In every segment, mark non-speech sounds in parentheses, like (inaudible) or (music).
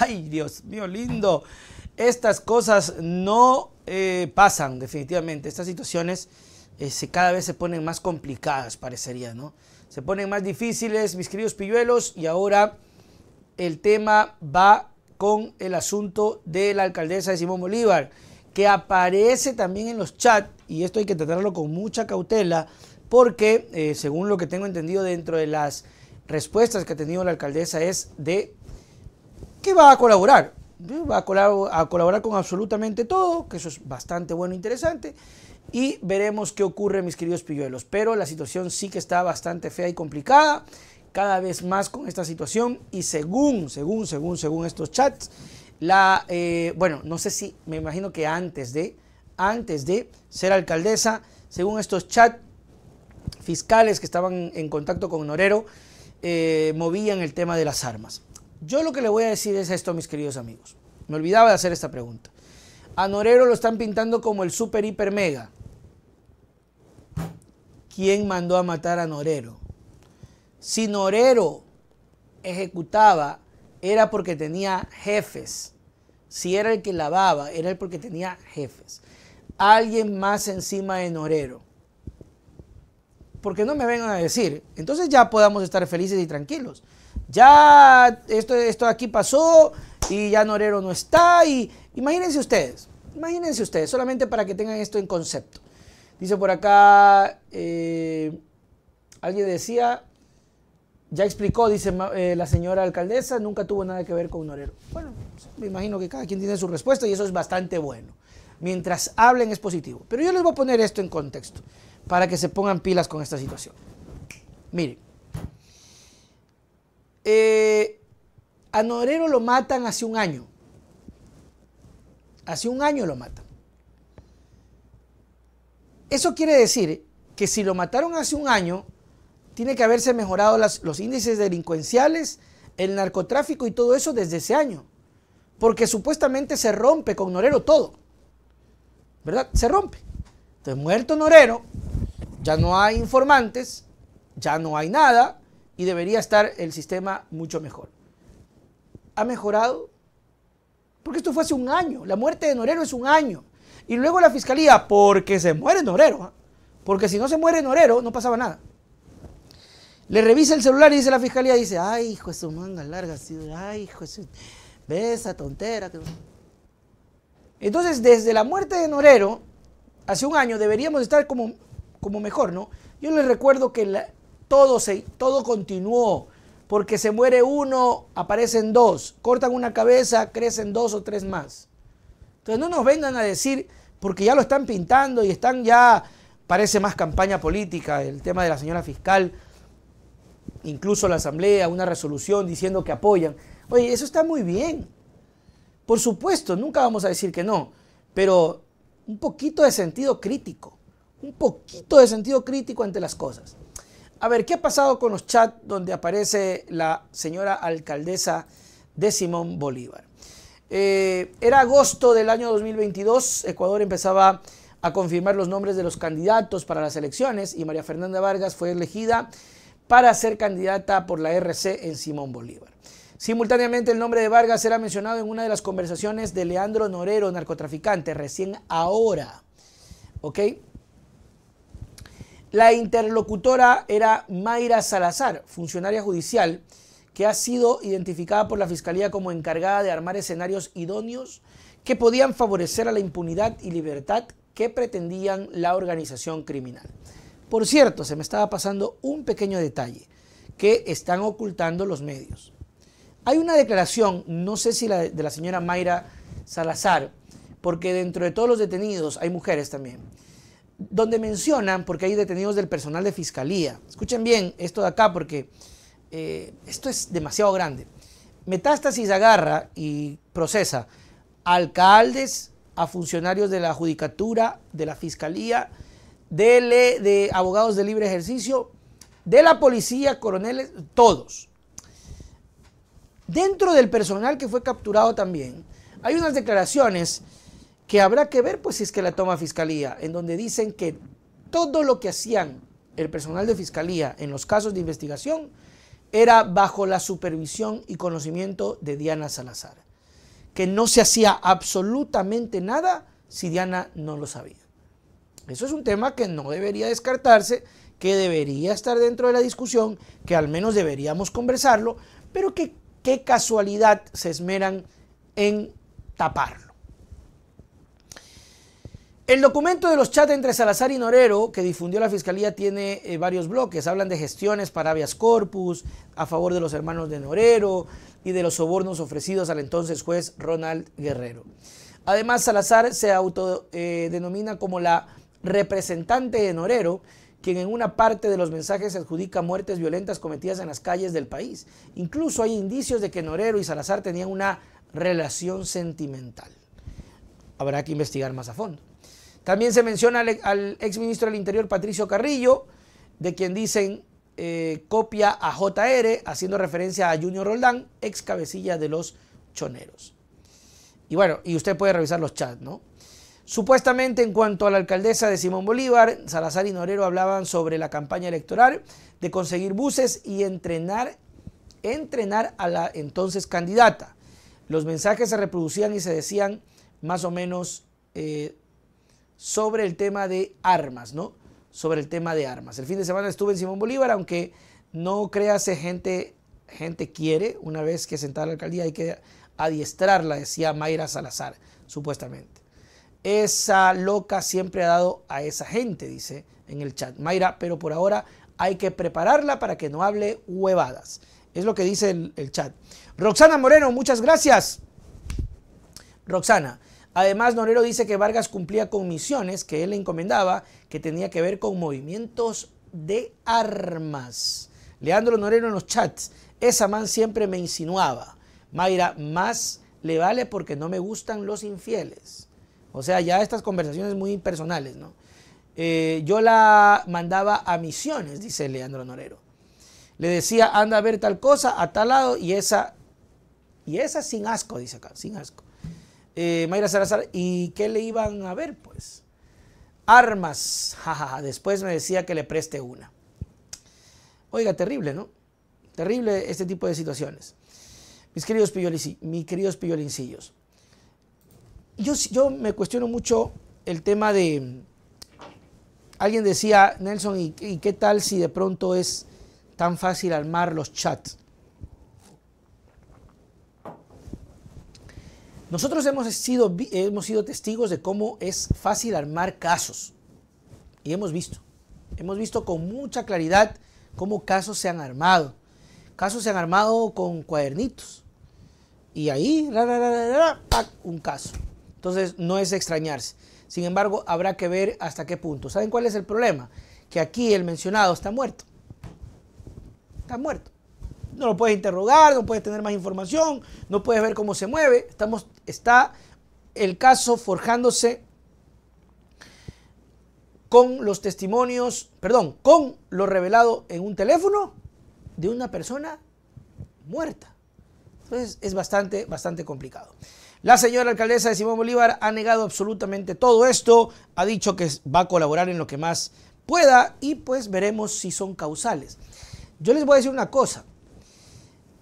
ay Dios mío, lindo, estas cosas no eh, pasan definitivamente, estas situaciones eh, se, cada vez se ponen más complicadas, parecería, ¿no? Se ponen más difíciles, mis queridos pilluelos, y ahora el tema va con el asunto de la alcaldesa de Simón Bolívar, que aparece también en los chats, y esto hay que tratarlo con mucha cautela, porque eh, según lo que tengo entendido dentro de las respuestas que ha tenido la alcaldesa es de que va a colaborar. ¿Eh? Va a colaborar, con absolutamente todo, que eso es bastante bueno e interesante. Y veremos qué ocurre, mis queridos pilluelos. Pero la situación sí que está bastante fea y complicada. Cada vez más con esta situación. Y según, según, según, según estos chats, la, eh, bueno, no sé si, me imagino que antes de, antes de ser alcaldesa, según estos chats fiscales que estaban en contacto con Norero, eh, movían el tema de las armas. Yo lo que le voy a decir es esto, mis queridos amigos. Me olvidaba de hacer esta pregunta. A Norero lo están pintando como el super hiper mega. ¿Quién mandó a matar a Norero? Si Norero ejecutaba, era porque tenía jefes. Si era el que lavaba, era porque tenía jefes. Alguien más encima de Norero. Porque no me vengan a decir. Entonces ya podamos estar felices y tranquilos ya esto, esto aquí pasó y ya Norero no está. Y imagínense ustedes, imagínense ustedes, solamente para que tengan esto en concepto. Dice por acá, eh, alguien decía, ya explicó, dice eh, la señora alcaldesa, nunca tuvo nada que ver con Norero. Bueno, me imagino que cada quien tiene su respuesta y eso es bastante bueno. Mientras hablen es positivo. Pero yo les voy a poner esto en contexto para que se pongan pilas con esta situación. Miren. Eh, a Norero lo matan hace un año. Hace un año lo matan. Eso quiere decir que si lo mataron hace un año, tiene que haberse mejorado los índices delincuenciales, el narcotráfico y todo eso desde ese año. Porque supuestamente se rompe con Norero todo. ¿Verdad? Se rompe. Entonces, muerto Norero, ya no hay informantes, ya no hay nada, y debería estar el sistema mucho mejor. ¿Ha mejorado? Porque esto fue hace un año. La muerte de Norero es un año. Y luego la fiscalía, porque se muere Norero, ¿ah? porque si no se muere Norero, no pasaba nada. Le revisa el celular y dice la fiscalía, dice, ay, hijo de su manga larga, ay, hijo de esa tontera. Entonces, desde la muerte de Norero, hace un año, deberíamos estar como, como mejor, ¿no? Yo les recuerdo que la, todo, se, todo continuó, porque se muere uno, aparecen dos, cortan una cabeza, crecen dos o tres más. Entonces no nos vengan a decir, porque ya lo están pintando y están ya, parece más campaña política, el tema de la señora fiscal, incluso la asamblea, una resolución diciendo que apoyan. Oye, eso está muy bien. Por supuesto, nunca vamos a decir que no, pero un poquito de sentido crítico, un poquito de sentido crítico ante las cosas. A ver, ¿qué ha pasado con los chats donde aparece la señora alcaldesa de Simón Bolívar? Eh, era agosto del año 2022, Ecuador empezaba a confirmar los nombres de los candidatos para las elecciones y María Fernanda Vargas fue elegida para ser candidata por la RC en Simón Bolívar. Simultáneamente el nombre de Vargas era mencionado en una de las conversaciones de Leandro Norero, narcotraficante, recién ahora. ¿Ok? La interlocutora era Mayra Salazar, funcionaria judicial, que ha sido identificada por la Fiscalía como encargada de armar escenarios idóneos que podían favorecer a la impunidad y libertad que pretendían la organización criminal. Por cierto, se me estaba pasando un pequeño detalle que están ocultando los medios. Hay una declaración, no sé si la de la señora Mayra Salazar, porque dentro de todos los detenidos hay mujeres también donde mencionan, porque hay detenidos del personal de fiscalía, escuchen bien esto de acá porque eh, esto es demasiado grande. Metástasis agarra y procesa a alcaldes, a funcionarios de la judicatura, de la fiscalía, de, de abogados de libre ejercicio, de la policía, coroneles, todos. Dentro del personal que fue capturado también, hay unas declaraciones que habrá que ver pues si es que la toma fiscalía, en donde dicen que todo lo que hacían el personal de fiscalía en los casos de investigación era bajo la supervisión y conocimiento de Diana Salazar, que no se hacía absolutamente nada si Diana no lo sabía. Eso es un tema que no debería descartarse, que debería estar dentro de la discusión, que al menos deberíamos conversarlo, pero que qué casualidad se esmeran en taparlo. El documento de los chats entre Salazar y Norero que difundió la fiscalía tiene eh, varios bloques. Hablan de gestiones para habeas corpus, a favor de los hermanos de Norero y de los sobornos ofrecidos al entonces juez Ronald Guerrero. Además, Salazar se autodenomina eh, como la representante de Norero, quien en una parte de los mensajes adjudica muertes violentas cometidas en las calles del país. Incluso hay indicios de que Norero y Salazar tenían una relación sentimental. Habrá que investigar más a fondo. También se menciona al, exministro del Interior Patricio Carrillo, de quien dicen eh, copia a JR, haciendo referencia a Junior Roldán, ex cabecilla de los choneros. Y bueno, y usted puede revisar los chats, ¿no? Supuestamente en cuanto a la alcaldesa de Simón Bolívar, Salazar y Norero hablaban sobre la campaña electoral, de conseguir buses y entrenar, entrenar a la entonces candidata. Los mensajes se reproducían y se decían más o menos eh, sobre el tema de armas, ¿no? Sobre el tema de armas. El fin de semana estuve en Simón Bolívar, aunque no crease gente, gente quiere, una vez que sentada la alcaldía hay que adiestrarla, decía Mayra Salazar, supuestamente. Esa loca siempre ha dado a esa gente, dice en el chat. Mayra, pero por ahora hay que prepararla para que no hable huevadas. Es lo que dice el chat. Roxana Moreno, muchas gracias. Roxana, Además, Norero dice que Vargas cumplía con misiones que él le encomendaba, que tenía que ver con movimientos de armas. Leandro Norero en los chats, esa man siempre me insinuaba. Mayra, más le vale porque no me gustan los infieles. O sea, ya estas conversaciones muy impersonales, ¿no? Eh, yo la mandaba a misiones, dice Leandro Norero. Le decía, anda a ver tal cosa a tal lado y esa, y esa sin asco, dice acá, sin asco. Eh, Mayra Salazar, ¿y qué le iban a ver? Pues armas, (laughs) jajaja, después me decía que le preste una. Oiga, terrible, ¿no? Terrible este tipo de situaciones. Mis queridos, mis queridos pillolincillos, yo, yo me cuestiono mucho el tema de... Alguien decía, Nelson, ¿y qué tal si de pronto es tan fácil armar los chats? Nosotros hemos sido, hemos sido testigos de cómo es fácil armar casos. Y hemos visto. Hemos visto con mucha claridad cómo casos se han armado. Casos se han armado con cuadernitos. Y ahí, un caso. Entonces, no es extrañarse. Sin embargo, habrá que ver hasta qué punto. ¿Saben cuál es el problema? Que aquí el mencionado está muerto. Está muerto. No lo puedes interrogar, no puedes tener más información, no puedes ver cómo se mueve. Estamos está el caso forjándose con los testimonios, perdón, con lo revelado en un teléfono de una persona muerta. Entonces es bastante, bastante complicado. La señora alcaldesa de Simón Bolívar ha negado absolutamente todo esto, ha dicho que va a colaborar en lo que más pueda y pues veremos si son causales. Yo les voy a decir una cosa,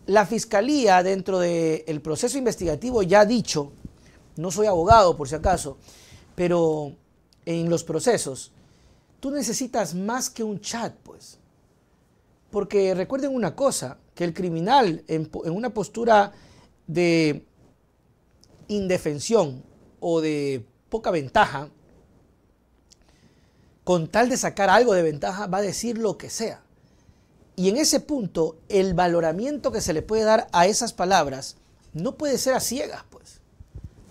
la fiscalía, dentro del proceso investigativo, ya ha dicho, no soy abogado por si acaso, pero en los procesos, tú necesitas más que un chat, pues. Porque recuerden una cosa, que el criminal en una postura de indefensión o de poca ventaja, con tal de sacar algo de ventaja, va a decir lo que sea. Y en ese punto, el valoramiento que se le puede dar a esas palabras no puede ser a ciegas, pues.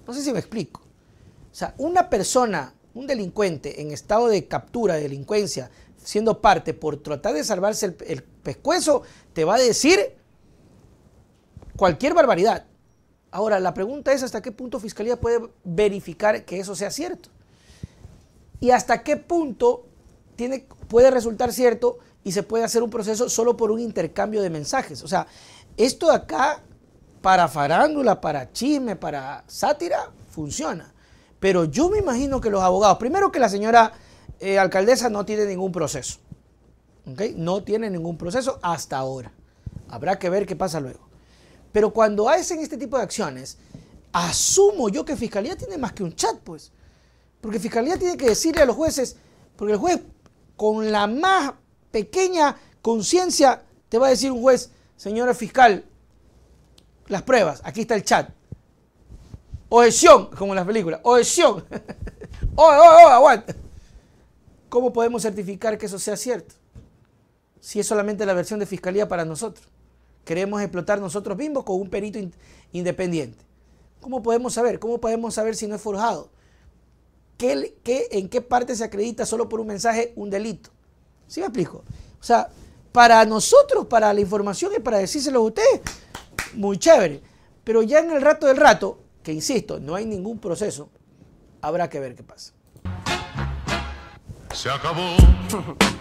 No sé si me explico. O sea, una persona, un delincuente en estado de captura, de delincuencia, siendo parte por tratar de salvarse el, pescuezo, te va a decir cualquier barbaridad. Ahora, la pregunta es hasta qué punto Fiscalía puede verificar que eso sea cierto. Y hasta qué punto tiene, puede resultar cierto y se puede hacer un proceso solo por un intercambio de mensajes. O sea, esto de acá, para farándula, para chisme, para sátira, funciona. Pero yo me imagino que los abogados, primero que la señora eh, alcaldesa no tiene ningún proceso. ¿okay? No tiene ningún proceso hasta ahora. Habrá que ver qué pasa luego. Pero cuando hacen este tipo de acciones, asumo yo que Fiscalía tiene más que un chat, pues. Porque Fiscalía tiene que decirle a los jueces, porque el juez con la más pequeña conciencia, te va a decir un juez, señora fiscal, las pruebas, aquí está el chat. Objeción, como en las películas, objeción. oye, (laughs) oye, oh, oye, oh, oh, ¿Cómo podemos certificar que eso sea cierto? Si es solamente la versión de fiscalía para nosotros. Queremos explotar nosotros mismos con un perito independiente. ¿Cómo podemos saber? ¿Cómo podemos saber si no es forjado? ¿Qué, qué, en qué parte se acredita solo por un mensaje un delito? ¿Sí me explico? O sea, para nosotros, para la información y para decírselo a ustedes, muy chévere. Pero ya en el rato del rato, que insisto, no hay ningún proceso, habrá que ver qué pasa. Se acabó. (laughs)